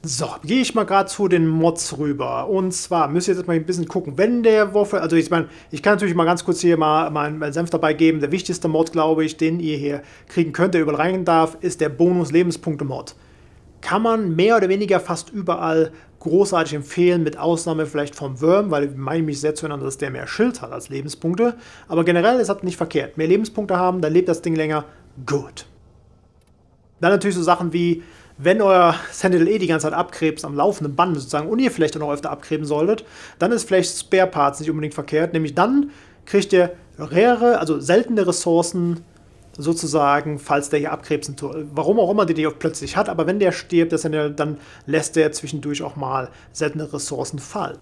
So, gehe ich mal gerade zu den Mods rüber. Und zwar müsst ihr jetzt mal ein bisschen gucken, wenn der Waffle, also ich meine, ich kann natürlich mal ganz kurz hier mal meinen Senf dabei geben. Der wichtigste Mod, glaube ich, den ihr hier kriegen könnt, der überall rein darf, ist der Bonus-Lebenspunkte-Mod kann man mehr oder weniger fast überall großartig empfehlen, mit Ausnahme vielleicht vom Worm, weil ich meine mich sehr zueinander, dass der mehr Schild hat als Lebenspunkte. Aber generell ist das nicht verkehrt. Mehr Lebenspunkte haben, dann lebt das Ding länger. Gut. Dann natürlich so Sachen wie, wenn euer Sentinel eh die ganze Zeit abkrebst, am laufenden Band sozusagen, und ihr vielleicht auch noch öfter abkreben solltet, dann ist vielleicht Spare Parts nicht unbedingt verkehrt. Nämlich dann kriegt ihr rare, also seltene Ressourcen sozusagen, falls der hier abkrebsen tut. Warum auch immer der die plötzlich hat, aber wenn der stirbt, dann lässt der zwischendurch auch mal seltene Ressourcen fallen.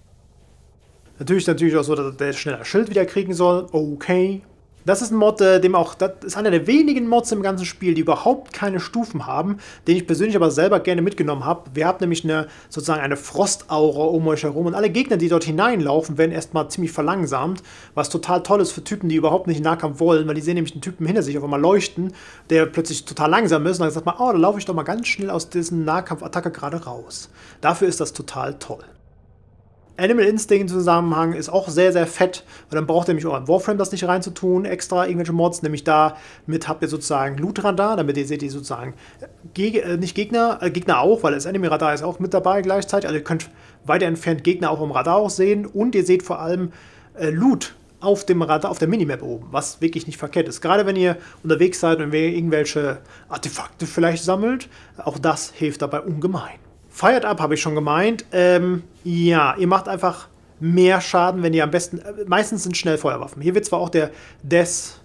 Natürlich natürlich auch so, dass der schneller Schild wieder kriegen soll. Okay, das ist ein Mod, äh, dem auch, das ist einer der wenigen Mods im ganzen Spiel, die überhaupt keine Stufen haben, den ich persönlich aber selber gerne mitgenommen habe. Wir haben nämlich eine, sozusagen eine Frostaura um euch herum und alle Gegner, die dort hineinlaufen, werden erstmal ziemlich verlangsamt, was total toll ist für Typen, die überhaupt nicht in Nahkampf wollen, weil die sehen nämlich einen Typen hinter sich auf einmal leuchten, der plötzlich total langsam ist und dann sagt man, oh, da laufe ich doch mal ganz schnell aus diesem Nahkampfattacke gerade raus. Dafür ist das total toll. Animal Instinct-Zusammenhang im ist auch sehr, sehr fett. weil dann braucht ihr nämlich euren Warframe das nicht reinzutun, extra irgendwelche Mods. Nämlich damit habt ihr sozusagen Loot-Radar, damit ihr seht ihr sozusagen Geg äh, nicht Gegner, äh, Gegner auch, weil das Enemy-Radar ist auch mit dabei gleichzeitig. Also ihr könnt weiter entfernt Gegner auch im Radar auch sehen. Und ihr seht vor allem äh, Loot auf dem Radar, auf der Minimap oben, was wirklich nicht verkehrt ist. Gerade wenn ihr unterwegs seid und irgendwelche Artefakte vielleicht sammelt, auch das hilft dabei ungemein. Fired Up habe ich schon gemeint. Ähm, ja, ihr macht einfach mehr Schaden, wenn ihr am besten... Äh, meistens sind Schnellfeuerwaffen. Hier wird zwar auch der Death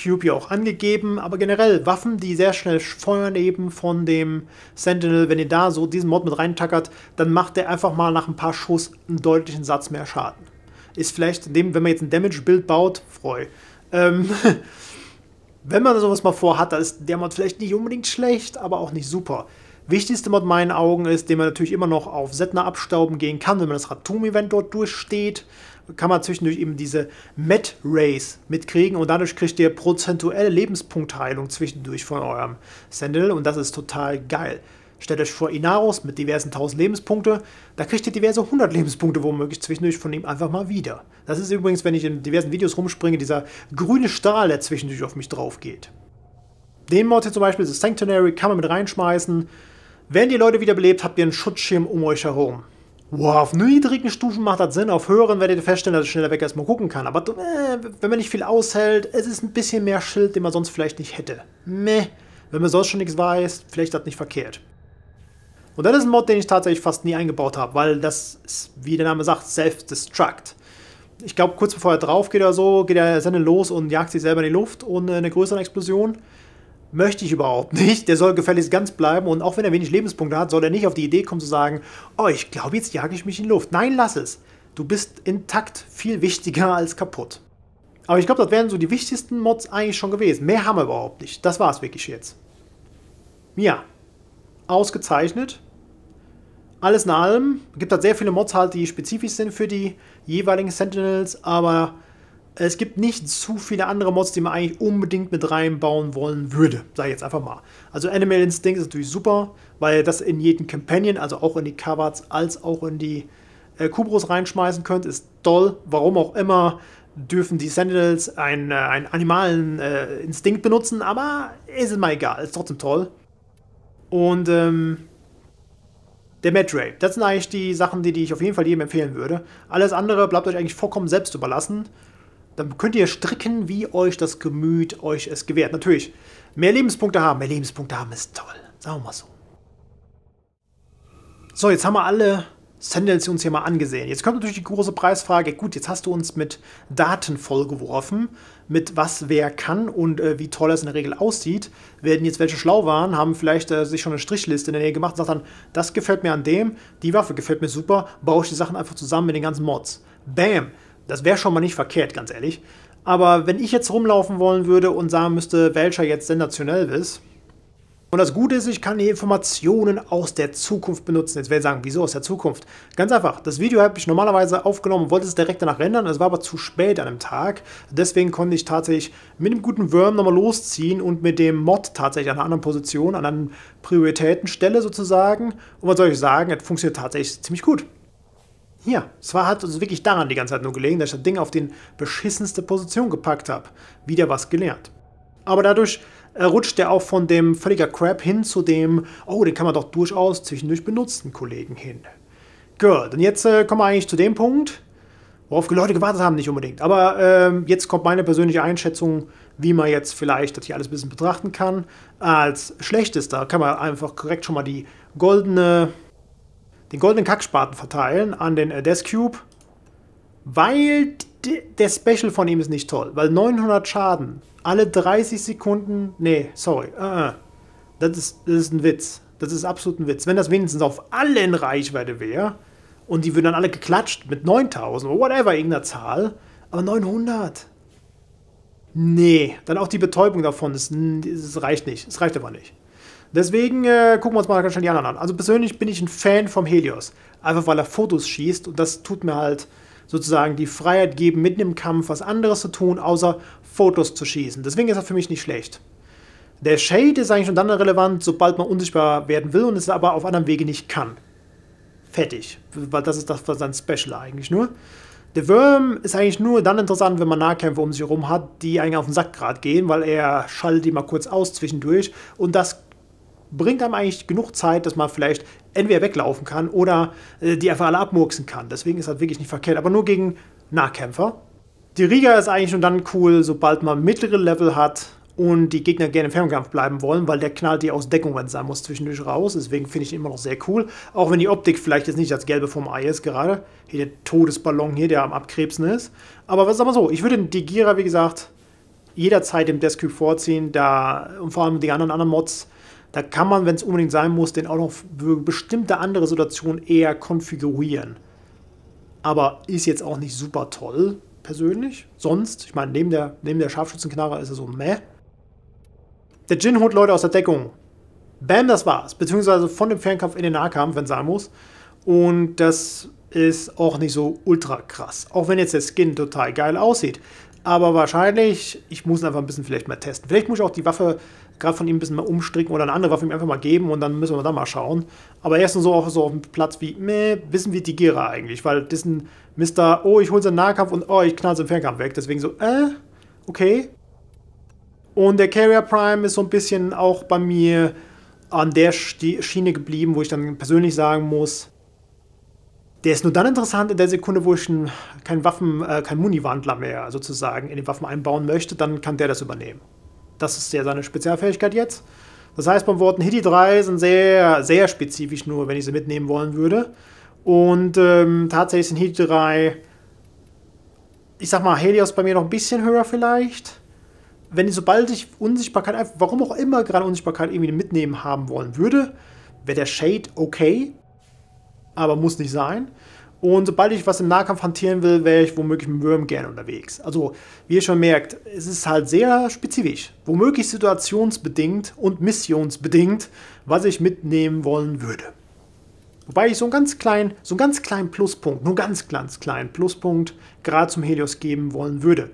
Cube ja auch angegeben, aber generell Waffen, die sehr schnell feuern eben von dem Sentinel, wenn ihr da so diesen Mod mit reintackert, dann macht der einfach mal nach ein paar Schuss einen deutlichen Satz mehr Schaden. Ist vielleicht, dem, wenn man jetzt ein Damage-Build baut, freu. Ähm, wenn man sowas mal vorhat, dann ist der Mod vielleicht nicht unbedingt schlecht, aber auch nicht super. Wichtigste mit meinen Augen ist, den man natürlich immer noch auf Setna abstauben gehen kann, wenn man das Ratum-Event dort durchsteht, kann man zwischendurch eben diese Met race mitkriegen und dadurch kriegt ihr prozentuelle Lebenspunktheilung zwischendurch von eurem Sentinel und das ist total geil. Stellt euch vor Inaros mit diversen 1000 Lebenspunkte, da kriegt ihr diverse 100 Lebenspunkte womöglich zwischendurch von ihm einfach mal wieder. Das ist übrigens, wenn ich in diversen Videos rumspringe, dieser grüne Stahl, der zwischendurch auf mich drauf geht. Den Mod hier zum Beispiel, das Sanctuary, kann man mit reinschmeißen. Werden die Leute wiederbelebt, habt ihr einen Schutzschirm um euch herum. Wow, auf niedrigen Stufen macht das Sinn, auf höheren werdet ihr feststellen, dass ich schneller weg erstmal gucken kann. Aber äh, wenn man nicht viel aushält, es ist ein bisschen mehr Schild, den man sonst vielleicht nicht hätte. Meh, wenn man sonst schon nichts weiß, vielleicht das nicht verkehrt. Und das ist ein Mod, den ich tatsächlich fast nie eingebaut habe, weil das ist, wie der Name sagt, Self-Destruct. Ich glaube, kurz bevor er drauf geht oder so, geht er seine los und jagt sich selber in die Luft ohne eine größere Explosion möchte ich überhaupt nicht. Der soll gefälligst ganz bleiben und auch wenn er wenig Lebenspunkte hat, soll er nicht auf die Idee kommen zu sagen, oh, ich glaube, jetzt jage ich mich in die Luft. Nein, lass es. Du bist intakt viel wichtiger als kaputt. Aber ich glaube, das wären so die wichtigsten Mods eigentlich schon gewesen. Mehr haben wir überhaupt nicht. Das war es wirklich jetzt. Ja, ausgezeichnet. Alles in allem gibt es halt sehr viele Mods halt, die spezifisch sind für die jeweiligen Sentinels, aber es gibt nicht zu viele andere Mods, die man eigentlich unbedingt mit reinbauen wollen würde, sage ich jetzt einfach mal. Also Animal Instinct ist natürlich super, weil ihr das in jeden Companion, also auch in die Kabats als auch in die äh, Kubros reinschmeißen könnt, ist toll. Warum auch immer dürfen die Sentinels einen, äh, einen animalen äh, Instinkt benutzen, aber ist mal egal, ist trotzdem toll. Und ähm, der Medray, das sind eigentlich die Sachen, die, die ich auf jeden Fall jedem empfehlen würde. Alles andere bleibt euch eigentlich vollkommen selbst überlassen. Dann könnt ihr stricken, wie euch das Gemüt euch es gewährt. Natürlich, mehr Lebenspunkte haben. Mehr Lebenspunkte haben ist toll. Sagen wir mal so. So, jetzt haben wir alle Sandals uns hier mal angesehen. Jetzt kommt natürlich die große Preisfrage. Gut, jetzt hast du uns mit Daten vollgeworfen, mit was wer kann und äh, wie toll das in der Regel aussieht. Werden jetzt welche schlau waren, haben vielleicht äh, sich schon eine Strichliste in der Nähe gemacht und sagt dann, das gefällt mir an dem, die Waffe gefällt mir super, baue ich die Sachen einfach zusammen mit den ganzen Mods. Bam! Das wäre schon mal nicht verkehrt, ganz ehrlich. Aber wenn ich jetzt rumlaufen wollen würde und sagen müsste, welcher jetzt sensationell ist, und das Gute ist, ich kann die Informationen aus der Zukunft benutzen. Jetzt werde ich sagen, wieso aus der Zukunft? Ganz einfach, das Video habe ich normalerweise aufgenommen und wollte es direkt danach rendern, es war aber zu spät an einem Tag. Deswegen konnte ich tatsächlich mit dem guten Worm nochmal losziehen und mit dem Mod tatsächlich an einer anderen Position, an einer Prioritätenstelle sozusagen. Und was soll ich sagen, es funktioniert tatsächlich ziemlich gut. Ja, zwar hat uns wirklich daran die ganze Zeit nur gelegen, dass ich das Ding auf den beschissenste Position gepackt habe. Wieder was gelernt. Aber dadurch äh, rutscht er auch von dem völliger Crap hin zu dem, oh, den kann man doch durchaus zwischendurch benutzen, Kollegen hin. Gut, und jetzt äh, kommen wir eigentlich zu dem Punkt, worauf die Leute gewartet haben, nicht unbedingt. Aber äh, jetzt kommt meine persönliche Einschätzung, wie man jetzt vielleicht das hier alles ein bisschen betrachten kann. Als schlechtes, da kann man einfach korrekt schon mal die goldene den goldenen Kackspaten verteilen an den äh, Death Cube, weil der Special von ihm ist nicht toll, weil 900 Schaden alle 30 Sekunden, nee, sorry, uh, das, ist, das ist ein Witz. Das ist absolut ein Witz. Wenn das wenigstens auf allen Reichweite wäre und die würden dann alle geklatscht mit 9000 oder whatever, irgendeiner Zahl, aber 900. Nee, dann auch die Betäubung davon, das, das reicht nicht. Das reicht aber nicht. Deswegen äh, gucken wir uns mal ganz schnell die anderen an. Also persönlich bin ich ein Fan vom Helios. Einfach weil er Fotos schießt und das tut mir halt sozusagen die Freiheit geben, mitten im Kampf was anderes zu tun, außer Fotos zu schießen. Deswegen ist er für mich nicht schlecht. Der Shade ist eigentlich schon dann relevant, sobald man unsichtbar werden will und es aber auf anderem Wege nicht kann. Fertig. Weil das ist das was sein Special eigentlich nur. Der Worm ist eigentlich nur dann interessant, wenn man Nahkämpfe um sich herum hat, die eigentlich auf den Sack gehen, weil er schaltet die mal kurz aus zwischendurch und das bringt einem eigentlich genug Zeit, dass man vielleicht entweder weglaufen kann oder äh, die einfach alle abmurksen kann. Deswegen ist das wirklich nicht verkehrt, aber nur gegen Nahkämpfer. Die Riga ist eigentlich schon dann cool, sobald man mittlere Level hat und die Gegner gerne im Fernkampf bleiben wollen, weil der knallt die aus Deckung, wenn es sein muss, zwischendurch raus. Deswegen finde ich ihn immer noch sehr cool. Auch wenn die Optik vielleicht jetzt nicht das Gelbe vom Ei ist gerade. Hier der Todesballon hier, der am Abkrebsen ist. Aber was ist aber so, ich würde die Gira, wie gesagt, jederzeit im Desk vorziehen, da und vor allem die anderen anderen Mods da kann man, wenn es unbedingt sein muss, den auch noch für bestimmte andere Situationen eher konfigurieren. Aber ist jetzt auch nicht super toll, persönlich. Sonst, ich meine, neben der, neben der Scharfschützenknarre ist er so meh. Der Jin holt Leute aus der Deckung. Bam, das war's. Beziehungsweise von dem Fernkampf in den Nahkampf, wenn es sein muss. Und das ist auch nicht so ultra krass. Auch wenn jetzt der Skin total geil aussieht. Aber wahrscheinlich, ich muss ihn einfach ein bisschen vielleicht mal testen. Vielleicht muss ich auch die Waffe gerade von ihm ein bisschen mal umstricken oder eine andere Waffe ihm einfach mal geben und dann müssen wir da mal schauen. Aber er ist so auf, so auf dem Platz wie, meh, wissen wir die Gira eigentlich, weil das ist ein Mister, Oh, ich hole seinen Nahkampf und oh, ich knall seinen Fernkampf weg. Deswegen so, äh, okay. Und der Carrier Prime ist so ein bisschen auch bei mir an der Schiene geblieben, wo ich dann persönlich sagen muss, der ist nur dann interessant in der Sekunde, wo ich keinen Waffen, äh, keinen Muni-Wandler mehr sozusagen in den Waffen einbauen möchte, dann kann der das übernehmen. Das ist ja seine Spezialfähigkeit jetzt. Das heißt, beim Worten Hitty 3 sind sehr, sehr spezifisch nur, wenn ich sie mitnehmen wollen würde. Und ähm, tatsächlich sind Hitty 3, ich sag mal, Helios bei mir noch ein bisschen höher vielleicht. Wenn ich, sobald ich Unsichtbarkeit, warum auch immer gerade Unsichtbarkeit irgendwie mitnehmen haben wollen würde, wäre der Shade okay, aber muss nicht sein. Und sobald ich was im Nahkampf hantieren will, wäre ich womöglich mit Würm gerne unterwegs. Also, wie ihr schon merkt, es ist halt sehr spezifisch. Womöglich situationsbedingt und missionsbedingt, was ich mitnehmen wollen würde. Wobei ich so einen ganz kleinen, so einen ganz kleinen Pluspunkt, nur ganz, ganz kleinen Pluspunkt gerade zum Helios geben wollen würde.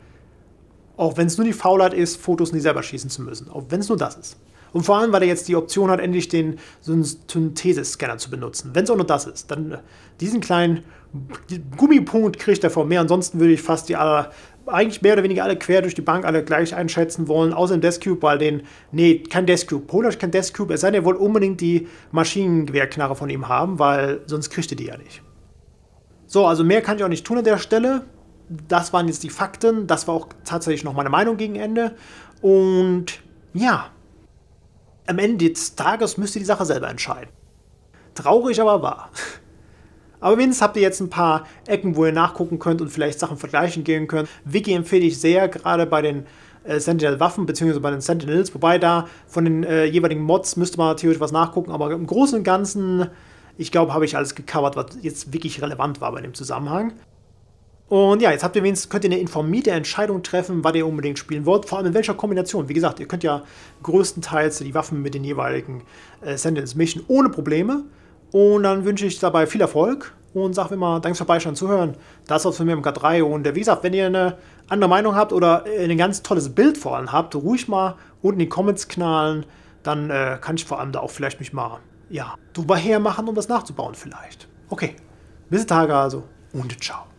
Auch wenn es nur die Faulheit ist, Fotos nicht selber schießen zu müssen. Auch wenn es nur das ist. Und vor allem, weil er jetzt die Option hat, endlich den Synthese-Scanner zu benutzen. Wenn es auch nur das ist, dann äh, diesen kleinen Gummipunkt kriegt er von mir. Ansonsten würde ich fast die aller, eigentlich mehr oder weniger alle quer durch die Bank alle gleich einschätzen wollen, außer im Descube, weil den, nee, kein Descube, Polish kein Descube, es sei denn, er wollte unbedingt die Maschinengewehrknarre von ihm haben, weil sonst kriegt er die ja nicht. So, also mehr kann ich auch nicht tun an der Stelle. Das waren jetzt die Fakten, das war auch tatsächlich noch meine Meinung gegen Ende und ja, am Ende des Tages müsst ihr die Sache selber entscheiden. Traurig, aber wahr. Aber wenigstens habt ihr jetzt ein paar Ecken, wo ihr nachgucken könnt und vielleicht Sachen vergleichen gehen könnt. Wiki empfehle ich sehr, gerade bei den äh, Sentinel-Waffen bzw. bei den Sentinels, wobei da von den äh, jeweiligen Mods müsste man theoretisch was nachgucken, aber im Großen und Ganzen, ich glaube, habe ich alles gecovert, was jetzt wirklich relevant war bei dem Zusammenhang. Und ja, jetzt habt ihr wenigstens, könnt ihr eine informierte Entscheidung treffen, was ihr unbedingt spielen wollt, vor allem in welcher Kombination. Wie gesagt, ihr könnt ja größtenteils die Waffen mit den jeweiligen äh, Sentence mischen ohne Probleme. Und dann wünsche ich dabei viel Erfolg und sage immer, danke fürs Beischauen zuhören. Das war's von mir im K3. Und äh, wie gesagt, wenn ihr eine andere Meinung habt oder äh, ein ganz tolles Bild vor allem habt, ruhig mal unten in die Comments knallen. Dann äh, kann ich vor allem da auch vielleicht mich mal, ja, drüber hermachen, um das nachzubauen vielleicht. Okay, bis Tage also und ciao.